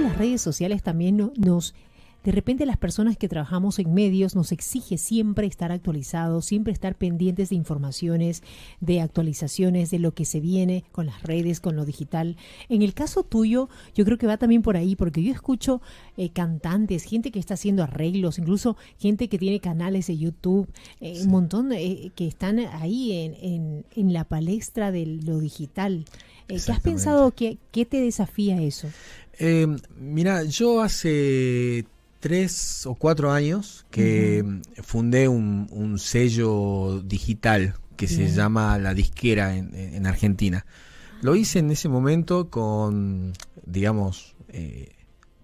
las redes sociales también nos... De repente las personas que trabajamos en medios nos exige siempre estar actualizados, siempre estar pendientes de informaciones, de actualizaciones, de lo que se viene con las redes, con lo digital. En el caso tuyo, yo creo que va también por ahí, porque yo escucho eh, cantantes, gente que está haciendo arreglos, incluso gente que tiene canales de YouTube, eh, un montón eh, que están ahí en, la palestra de lo digital. ¿Qué has pensado? ¿Qué te desafía eso? Eh, mira, yo hace tres o cuatro años que fundé un, sello digital que se llama La Disquera en, Argentina. Lo ah. hice en ese momento con, digamos, eh,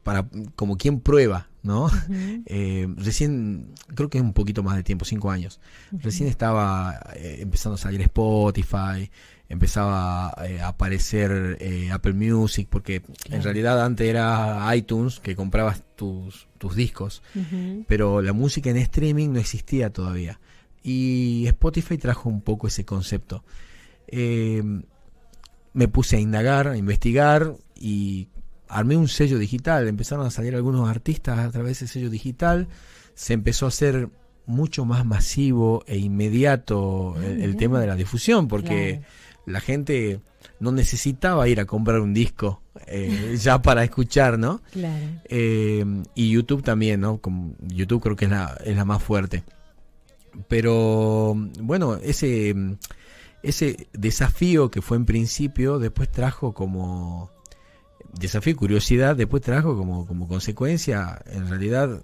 para como quien prueba ¿no? Eh, recién, creo que es un poquito más de tiempo, cinco años. Recién estaba eh, empezando a salir Spotify, empezaba eh, a aparecer Apple Music, porque en realidad antes era iTunes, que comprabas tus, discos, pero la música en streaming no existía todavía. Y Spotify trajo un poco ese concepto. me puse a indagar, a investigar y armé un sello digital, empezaron a salir algunos artistas a través del sello digital, se empezó a hacer mucho más masivo e inmediato el, tema de la difusión, porque la gente no necesitaba ir a comprar un disco eh, ya para escuchar, ¿no? Claro. Eh, y YouTube también, ¿no? YouTube creo que es la, más fuerte. Pero bueno, ese desafío que fue en principio, después trajo como desafío y curiosidad después trajo como, como consecuencia, en realidad,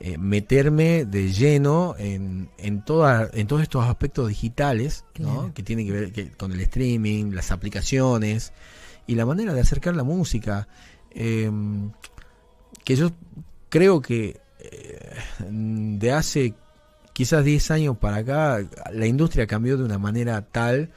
eh, meterme de lleno en, en, toda, en todos estos aspectos digitales que tienen que ver con el streaming, las aplicaciones y la manera de acercar la música. Em, que yo creo que eh, de hace quizás 10 años para acá la industria cambió de una manera tal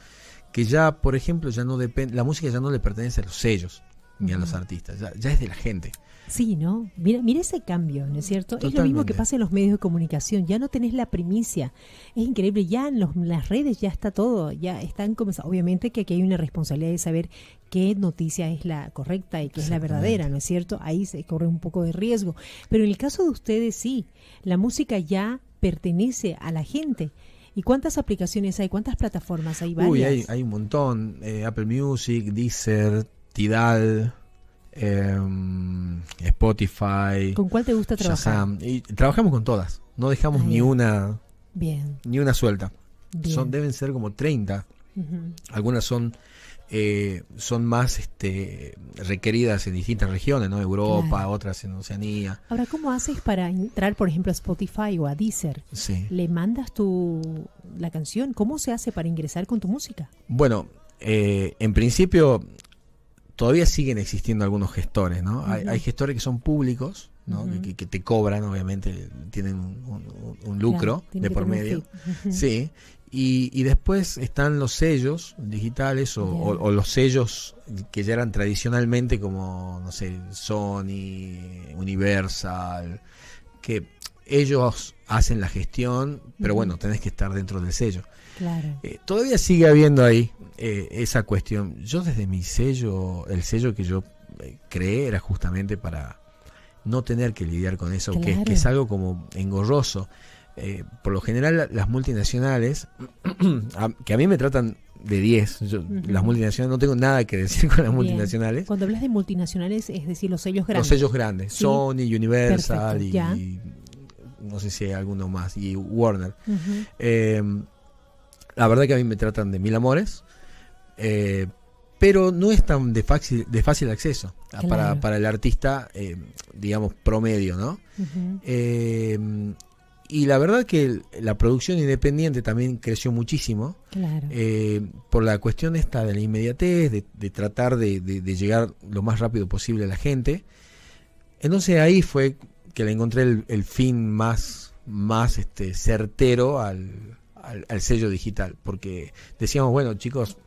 que ya, por ejemplo, ya no depende, la música ya no le pertenece a los sellos ni a los mm. artistas, ya, ya, es de la gente. Sí, ¿no? Mira, mira ese cambio, ¿no es cierto? Es lo mismo que pasa en los medios de comunicación, ya no tenés la primicia, es increíble, ya en, las redes ya está todo, ya están comenzando, obviamente que aquí hay una responsabilidad de saber qué noticia es la correcta y qué es la verdadera, ¿no es cierto? Ahí se corre un poco de riesgo, pero en el caso de ustedes sí, la música ya pertenece a la gente. ¿Y cuántas aplicaciones hay? ¿Cuántas plataformas hay? Varias? Uy, hay, hay un montón. Eh, Apple Music, Deezer, Em, Spotify. ¿Con cuál te gusta trabajar? trabajamos con todas. No dejamos ah, ni una. Ni una suelta. Son, deben ser como 30. Algunas son. Eh, son más este, requeridas en distintas regiones, ¿no? Europa, otras en Oceanía. Ahora, ¿cómo haces para entrar, por ejemplo, a Spotify o a Deezer? ¿Le mandas tu, la canción? ¿Cómo se hace para ingresar con tu música? Bueno, eh, en principio todavía siguen existiendo algunos gestores, ¿no? hay, gestores que son públicos, ¿no? que, te cobran, obviamente, tienen un, lucro de por medio. sí. Y, después están los sellos digitales o, o, los sellos que ya eran tradicionalmente como, no sé, Sony, Universal, que ellos hacen la gestión, pero bueno, tenés que estar dentro del sello. Eh, todavía sigue habiendo ahí eh, esa cuestión. Yo desde mi sello, el sello que yo eh, creé era justamente para no tener que lidiar con eso, que, es algo como engorroso. por lo general las multinacionales, que a mí me tratan de 10. Las multinacionales, no tengo nada que decir con las multinacionales. Cuando hablas de multinacionales, es decir, los sellos grandes. Los sellos grandes, Sony, Universal y, no sé si hay alguno más, y Warner. Em, la verdad que a mí me tratan de mil amores, eh, pero no es tan de fácil, de fácil acceso ah, para, el artista, eh, digamos, promedio, ¿no? Em, y la verdad que la producción independiente también creció muchísimo eh, por la cuestión esta de la inmediatez, de, tratar de, de llegar lo más rápido posible a la gente. Entonces ahí fue que le encontré el, fin más, más este, certero al, sello digital, porque decíamos, bueno chicos,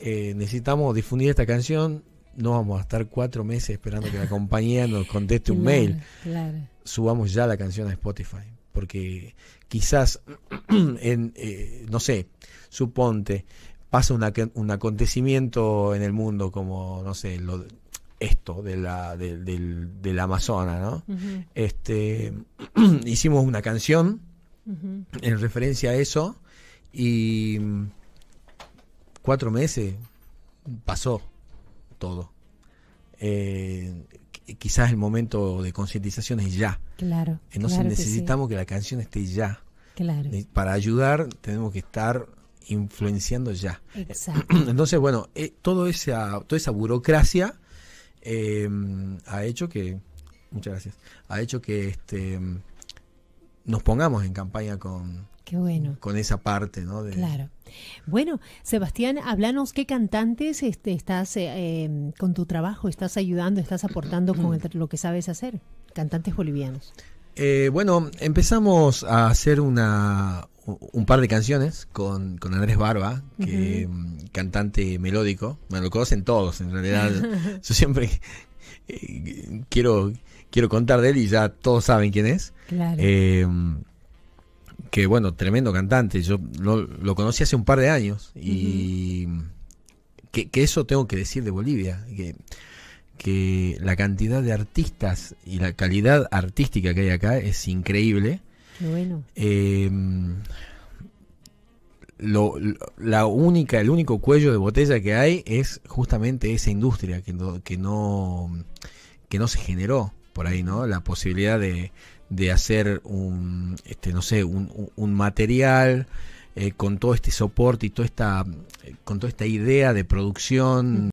eh, necesitamos difundir esta canción, no vamos a estar cuatro meses esperando que la compañía nos conteste un mail, subamos ya la canción a Spotify, porque quizás, en, eh, no sé, suponte, pasa un acontecimiento en el mundo como, no sé, lo, esto de la, de, del, Amazonas, ¿no? este, hicimos una canción en referencia a eso y cuatro meses pasó todo. Eh, quizás el momento de concientización es ya. Claro. Entonces necesitamos que, la canción esté ya. Claro. Para ayudar tenemos que estar influenciando ya. Exacto. Entonces, bueno, eh, esa, toda esa burocracia Em, ha hecho que, muchas gracias, ha hecho que este, nos pongamos en campaña con, bueno. Con esa parte, ¿no? Claro. Bueno, Sebastián, háblanos qué cantantes este, estás eh, em, con tu trabajo, estás ayudando, estás aportando con lo que sabes hacer, cantantes bolivianos. Eh, bueno, empezamos a hacer una, un par de canciones con, con Andrés Barba, que mm, cantante melódico. Bueno, lo conocen todos, en realidad. Yo siempre eh, quiero, quiero contar de él y ya todos saben quién es. Em, que bueno, tremendo cantante. Yo lo, conocí hace un par de años y que, que, eso tengo que decir de Bolivia, que, que, la cantidad de artistas y la calidad artística que hay acá es increíble. Em, lo, la única, el único cuello de botella que hay es justamente esa industria que no, que no, que no se generó por ahí, ¿no? La posibilidad de, hacer un, este, no sé, un, material eh, con todo este soporte y toda esta, con toda esta idea de producción.